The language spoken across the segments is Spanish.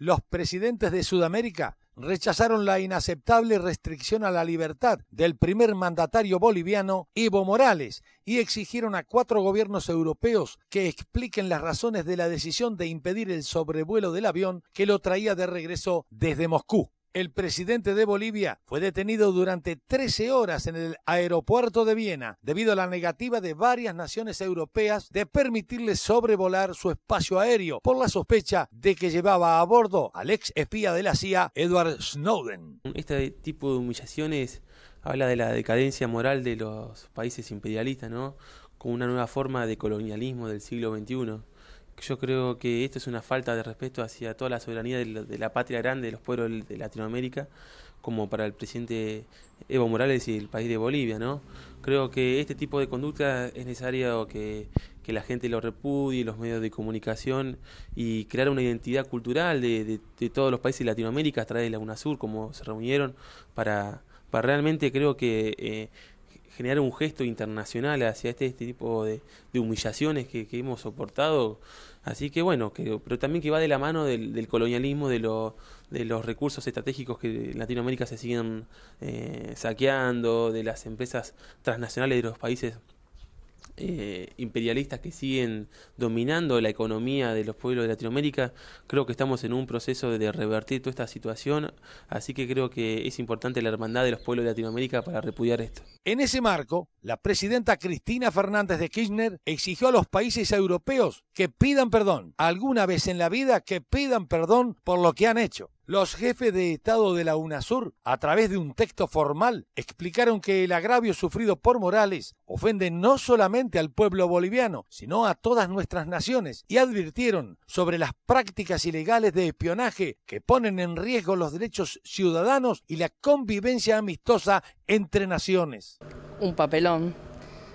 los presidentes de Sudamérica rechazaron la inaceptable restricción a la libertad del primer mandatario boliviano Evo Morales y exigieron a cuatro gobiernos europeos que expliquen las razones de la decisión de impedir el sobrevuelo del avión que lo traía de regreso desde Moscú. El presidente de Bolivia fue detenido durante 13 horas en el aeropuerto de Viena debido a la negativa de varias naciones europeas de permitirle sobrevolar su espacio aéreo por la sospecha de que llevaba a bordo al ex espía de la CIA, Edward Snowden. Este tipo de humillaciones habla de la decadencia moral de los países imperialistas, ¿no? Como una nueva forma de colonialismo del siglo XXI. Yo creo que esto es una falta de respeto hacia toda la soberanía de la, patria grande de los pueblos de Latinoamérica, como para el presidente Evo Morales y el país de Bolivia, ¿no? Creo que este tipo de conducta es necesario que, que la gente lo repudie, los medios de comunicación y crear una identidad cultural de, de, todos los países de Latinoamérica a través de la UNASUR, como se reunieron para, para realmente creo que eh, generar un gesto internacional hacia este, este tipo de, humillaciones que, hemos soportado. Así que bueno, que, pero también que va de la mano del, colonialismo, de, lo, de los recursos estratégicos que en Latinoamérica se siguen eh, saqueando, de las empresas transnacionales de los países eh, imperialistas que siguen dominando la economía de los pueblos de Latinoamérica. Creo que estamos en un proceso de revertir toda esta situación, así que creo que es importante la hermandad de los pueblos de Latinoamérica para repudiar esto. En ese marco, la presidenta Cristina Fernández de Kirchner exigió a los países europeos que pidan perdón, alguna vez en la vida que pidan perdón por lo que han hecho. Los jefes de Estado de la UNASUR, a través de un texto formal, explicaron que el agravio sufrido por Morales ofende no solamente al pueblo boliviano, sino a todas nuestras naciones, y advirtieron sobre las prácticas ilegales de espionaje que ponen en riesgo los derechos ciudadanos y la convivencia amistosa entre naciones. Un papelón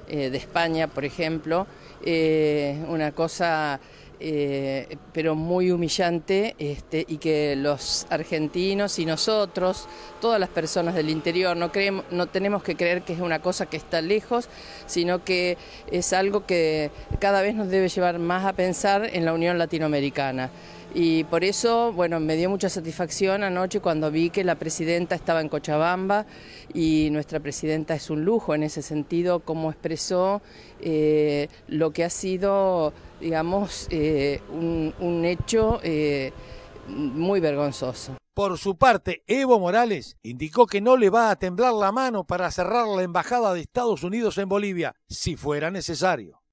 eh, de España, por ejemplo, eh, una cosa eh, pero muy humillante, este, y que los argentinos y nosotros, todas las personas del interior, no, creemos, no tenemos que creer que es una cosa que está lejos, sino que es algo que cada vez nos debe llevar más a pensar en la Unión Latinoamericana y por eso, bueno, me dio mucha satisfacción anoche cuando vi que la presidenta estaba en Cochabamba y nuestra presidenta es un lujo en ese sentido, como expresó eh, lo que ha sido, digamos, eh, un, hecho eh, muy vergonzoso. Por su parte, Evo Morales indicó que no le va a temblar la mano para cerrar la embajada de Estados Unidos en Bolivia, si fuera necesario.